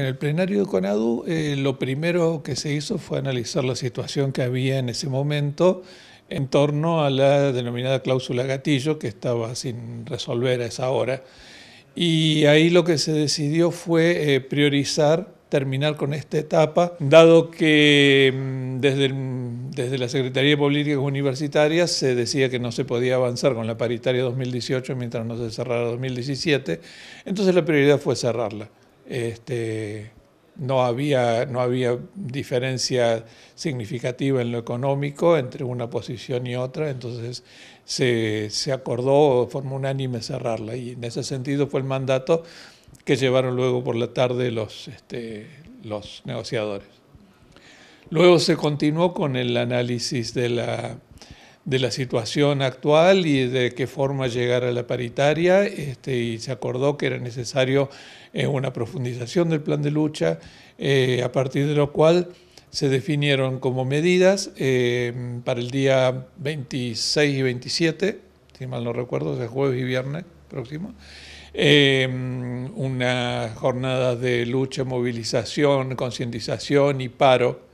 En el plenario de CONADU eh, lo primero que se hizo fue analizar la situación que había en ese momento en torno a la denominada cláusula gatillo que estaba sin resolver a esa hora. Y ahí lo que se decidió fue eh, priorizar terminar con esta etapa, dado que mm, desde, desde la Secretaría de Políticas Universitarias se decía que no se podía avanzar con la paritaria 2018 mientras no se cerrara 2017, entonces la prioridad fue cerrarla. Este, no había, no había diferencia significativa en lo económico entre una posición y otra, entonces se, acordó de forma unánime cerrarla y en ese sentido fue el mandato que llevaron luego por la tarde los, este, los negociadores. Luego se continuó con el análisis de la de la situación actual y de qué forma llegar a la paritaria este, y se acordó que era necesario eh, una profundización del plan de lucha, eh, a partir de lo cual se definieron como medidas eh, para el día 26 y 27, si mal no recuerdo, es jueves y viernes próximo, una jornada de lucha, movilización, concientización y paro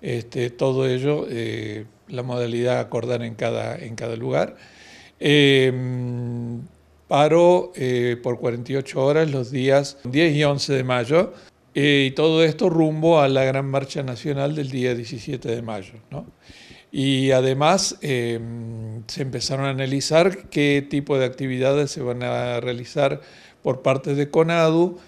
este, todo ello, eh, la modalidad acordar en cada, en cada lugar. Em, paro eh, por 48 horas los días 10 y 11 de mayo eh, y todo esto rumbo a la gran marcha nacional del día 17 de mayo. Y además em, se empezaron a analizar qué tipo de actividades se van a realizar por parte de CONADU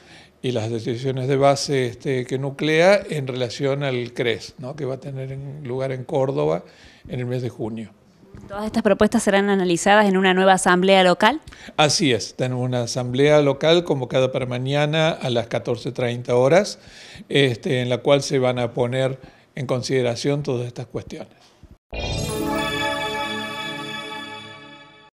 y las decisiones de base este, que nuclea en relación al CRES, ¿no? que va a tener lugar en Córdoba en el mes de junio. ¿Todas estas propuestas serán analizadas en una nueva asamblea local? Así es, tenemos una asamblea local convocada para mañana a las 14.30 horas, este, en la cual se van a poner en consideración todas estas cuestiones.